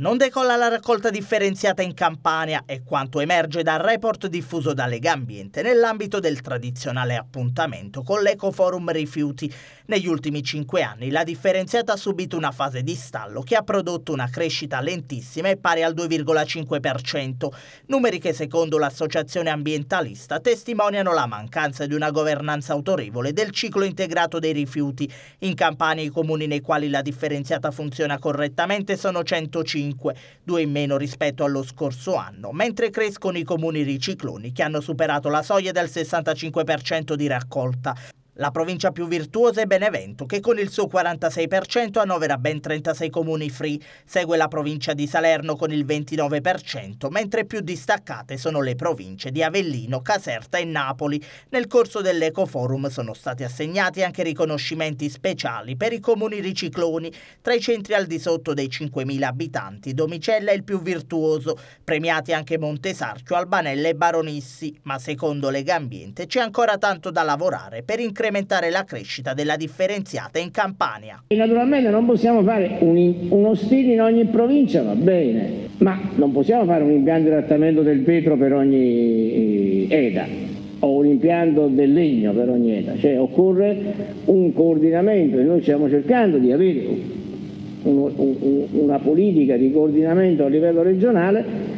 Non decolla la raccolta differenziata in Campania è quanto emerge dal report diffuso da Lega Ambiente nell'ambito del tradizionale appuntamento con l'Ecoforum Rifiuti. Negli ultimi cinque anni la differenziata ha subito una fase di stallo che ha prodotto una crescita lentissima e pari al 2,5%, numeri che secondo l'associazione ambientalista testimoniano la mancanza di una governanza autorevole del ciclo integrato dei rifiuti. In Campania i comuni nei quali la differenziata funziona correttamente sono 105 5, due in meno rispetto allo scorso anno, mentre crescono i comuni ricicloni che hanno superato la soglia del 65% di raccolta. La provincia più virtuosa è Benevento, che con il suo 46% annovera ben 36 comuni free, segue la provincia di Salerno con il 29%, mentre più distaccate sono le province di Avellino, Caserta e Napoli. Nel corso dell'Ecoforum sono stati assegnati anche riconoscimenti speciali per i comuni ricicloni, tra i centri al di sotto dei 5.000 abitanti, Domicella è il più virtuoso, premiati anche Montesarchio, Albanella e Baronissi, ma secondo Lega Ambiente c'è ancora tanto da lavorare per incrementare incrementare la crescita della differenziata in Campania. Naturalmente non possiamo fare un, uno stile in ogni provincia, va bene, ma non possiamo fare un impianto di trattamento del vetro per ogni EDA eh, o un impianto del legno per ogni età, cioè occorre un coordinamento e noi stiamo cercando di avere uno, un, una politica di coordinamento a livello regionale